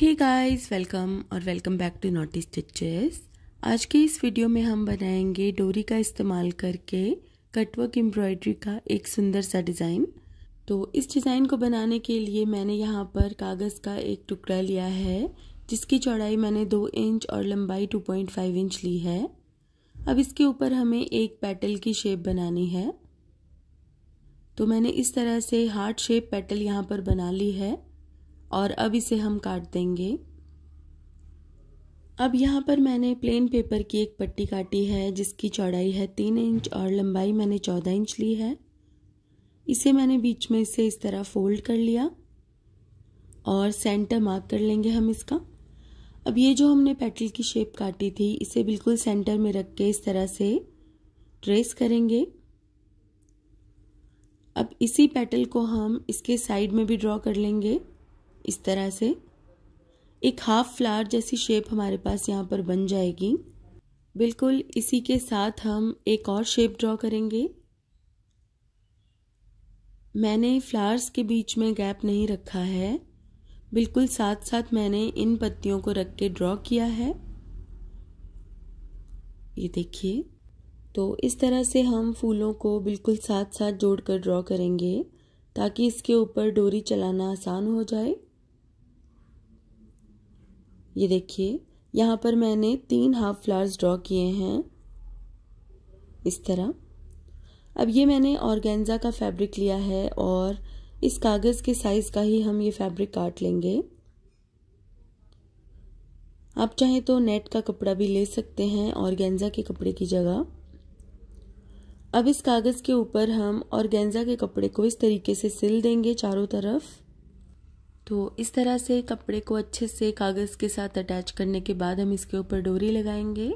हे guys welcome और welcome back to naughty stitches आज के इस वीडियो में हम बनाएंगे डोरी का इस्तेमाल करके कटवर्क एम्ब्रॉयडरी का एक सुंदर सा डिज़ाइन तो इस डिज़ाइन को बनाने के लिए मैंने यहाँ पर कागज़ का एक टुकड़ा लिया है जिसकी चौड़ाई मैंने दो इंच और लंबाई टू पॉइंट फाइव इंच ली है अब इसके ऊपर हमें एक पेटल की शेप बनानी है तो मैंने इस तरह से हार्ट शेप पेटल यहाँ पर बना ली है और अब इसे हम काट देंगे अब यहाँ पर मैंने प्लेन पेपर की एक पट्टी काटी है जिसकी चौड़ाई है तीन इंच और लंबाई मैंने चौदह इंच ली है इसे मैंने बीच में से इस तरह फोल्ड कर लिया और सेंटर मार्क कर लेंगे हम इसका अब ये जो हमने पेटल की शेप काटी थी इसे बिल्कुल सेंटर में रख के इस तरह से ट्रेस करेंगे अब इसी पेटल को हम इसके साइड में भी ड्रॉ कर लेंगे इस तरह से एक हाफ फ्लावर जैसी शेप हमारे पास यहाँ पर बन जाएगी बिल्कुल इसी के साथ हम एक और शेप ड्रॉ करेंगे मैंने फ्लावर्स के बीच में गैप नहीं रखा है बिल्कुल साथ साथ मैंने इन पत्तियों को रख के ड्रॉ किया है ये देखिए तो इस तरह से हम फूलों को बिल्कुल साथ साथ जोड़कर ड्रॉ करेंगे ताकि इसके ऊपर डोरी चलाना आसान हो जाए ये देखिए यहाँ पर मैंने तीन हाफ फ्लावर्स ड्रॉ किए हैं इस तरह अब ये मैंने ऑर्गेन्जा का फैब्रिक लिया है और इस कागज़ के साइज़ का ही हम ये फैब्रिक काट लेंगे आप चाहें तो नेट का कपड़ा भी ले सकते हैं और गेंजा के कपड़े की जगह अब इस कागज़ के ऊपर हम और गेंजा के कपड़े को इस तरीके से सिल देंगे चारों तरफ तो इस तरह से कपड़े को अच्छे से कागज़ के साथ अटैच करने के बाद हम इसके ऊपर डोरी लगाएंगे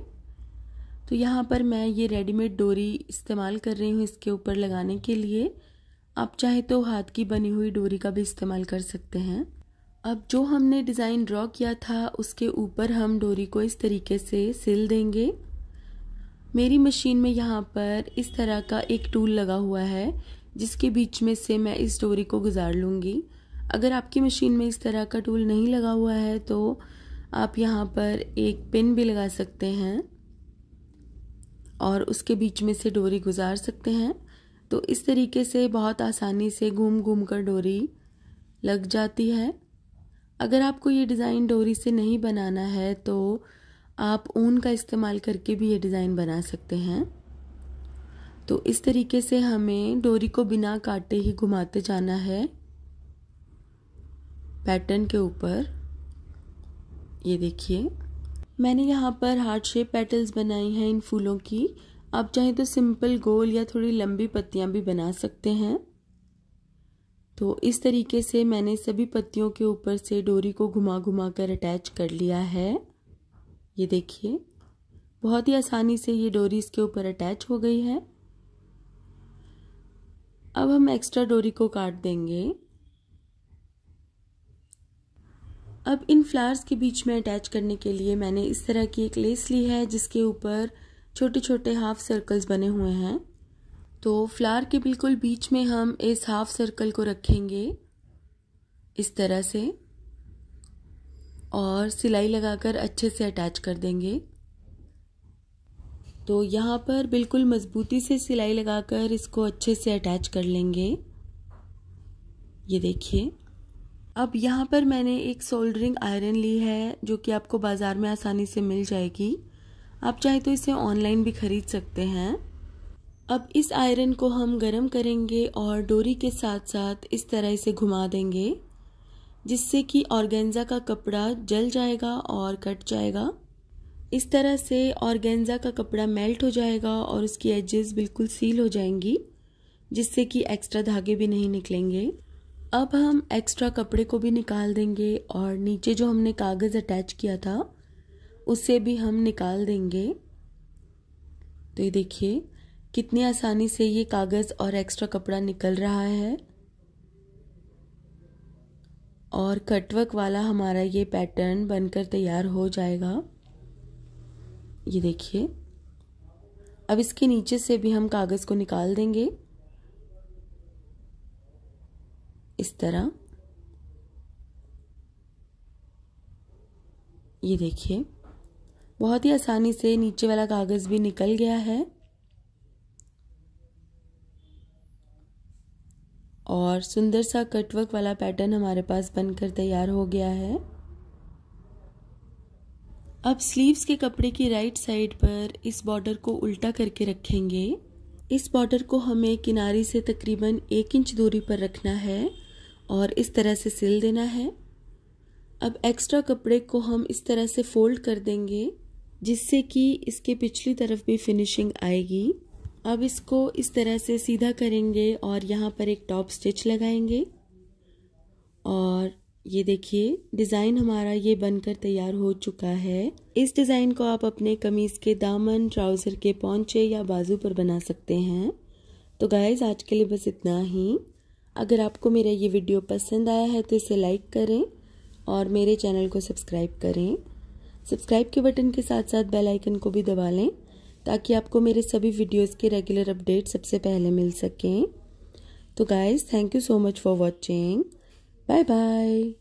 तो यहाँ पर मैं ये रेडीमेड डोरी इस्तेमाल कर रही हूँ इसके ऊपर लगाने के लिए आप चाहे तो हाथ की बनी हुई डोरी का भी इस्तेमाल कर सकते हैं अब जो हमने डिज़ाइन ड्रॉ किया था उसके ऊपर हम डोरी को इस तरीके से सिल देंगे मेरी मशीन में यहाँ पर इस तरह का एक टूल लगा हुआ है जिसके बीच में से मैं इस डोरी को गुजार लूँगी अगर आपकी मशीन में इस तरह का टूल नहीं लगा हुआ है तो आप यहाँ पर एक पिन भी लगा सकते हैं और उसके बीच में से डोरी गुजार सकते हैं तो इस तरीके से बहुत आसानी से घूम घूम कर डोरी लग जाती है अगर आपको ये डिज़ाइन डोरी से नहीं बनाना है तो आप ऊन का इस्तेमाल करके भी ये डिज़ाइन बना सकते हैं तो इस तरीके से हमें डोरी को बिना काटे ही घुमाते जाना है पैटर्न के ऊपर ये देखिए मैंने यहाँ पर हार्ट शेप पेटल्स बनाई हैं इन फूलों की आप चाहें तो सिंपल गोल या थोड़ी लंबी पत्तियाँ भी बना सकते हैं तो इस तरीके से मैंने सभी पत्तियों के ऊपर से डोरी को घुमा घुमा कर अटैच कर लिया है ये देखिए बहुत ही आसानी से ये डोरी इसके ऊपर अटैच हो गई है अब हम एक्स्ट्रा डोरी को काट देंगे अब इन फ्लावर्स के बीच में अटैच करने के लिए मैंने इस तरह की एक लेस ली है जिसके ऊपर छोटे छोटे हाफ सर्कल्स बने हुए हैं तो फ्लावर के बिल्कुल बीच में हम इस हाफ सर्कल को रखेंगे इस तरह से और सिलाई लगाकर अच्छे से अटैच कर देंगे तो यहाँ पर बिल्कुल मज़बूती से सिलाई लगाकर इसको अच्छे से अटैच कर लेंगे ये देखिए अब यहाँ पर मैंने एक सोल्डरिंग आयरन ली है जो कि आपको बाज़ार में आसानी से मिल जाएगी आप चाहे तो इसे ऑनलाइन भी खरीद सकते हैं अब इस आयरन को हम गरम करेंगे और डोरी के साथ साथ इस तरह इसे घुमा देंगे जिससे कि ऑर्गेन्जा का कपड़ा जल जाएगा और कट जाएगा इस तरह से ऑर्गेन्जा का कपड़ा मेल्ट हो जाएगा और उसकी एजेस बिल्कुल सील हो जाएंगी जिससे कि एक्स्ट्रा धागे भी नहीं निकलेंगे अब हम एक्स्ट्रा कपड़े को भी निकाल देंगे और नीचे जो हमने कागज़ अटैच किया था उसे भी हम निकाल देंगे तो ये देखिए कितनी आसानी से ये कागज़ और एक्स्ट्रा कपड़ा निकल रहा है और कटवर्क वाला हमारा ये पैटर्न बनकर तैयार हो जाएगा ये देखिए अब इसके नीचे से भी हम कागज़ को निकाल देंगे इस तरह ये देखिए बहुत ही आसानी से नीचे वाला कागज़ भी निकल गया है और सुंदर सा कटवर्क वाला पैटर्न हमारे पास बनकर तैयार हो गया है अब स्लीव्स के कपड़े की राइट साइड पर इस बॉर्डर को उल्टा करके रखेंगे इस बॉर्डर को हमें किनारे से तकरीबन एक इंच दूरी पर रखना है और इस तरह से सिल देना है अब एक्स्ट्रा कपड़े को हम इस तरह से फोल्ड कर देंगे जिससे कि इसके पिछली तरफ भी फिनिशिंग आएगी अब इसको इस तरह से सीधा करेंगे और यहाँ पर एक टॉप स्टिच लगाएंगे और ये देखिए डिज़ाइन हमारा ये बनकर तैयार हो चुका है इस डिज़ाइन को आप अपने कमीज़ के दामन ट्राउज़र के पौचे या बाजू पर बना सकते हैं तो गाइज आज के लिए बस इतना ही अगर आपको मेरा ये वीडियो पसंद आया है तो इसे लाइक करें और मेरे चैनल को सब्सक्राइब करें सब्सक्राइब के बटन के साथ साथ बेल आइकन को भी दबा लें ताकि आपको मेरे सभी वीडियोस के रेगुलर अपडेट सबसे पहले मिल सकें तो guys thank you so much for watching bye bye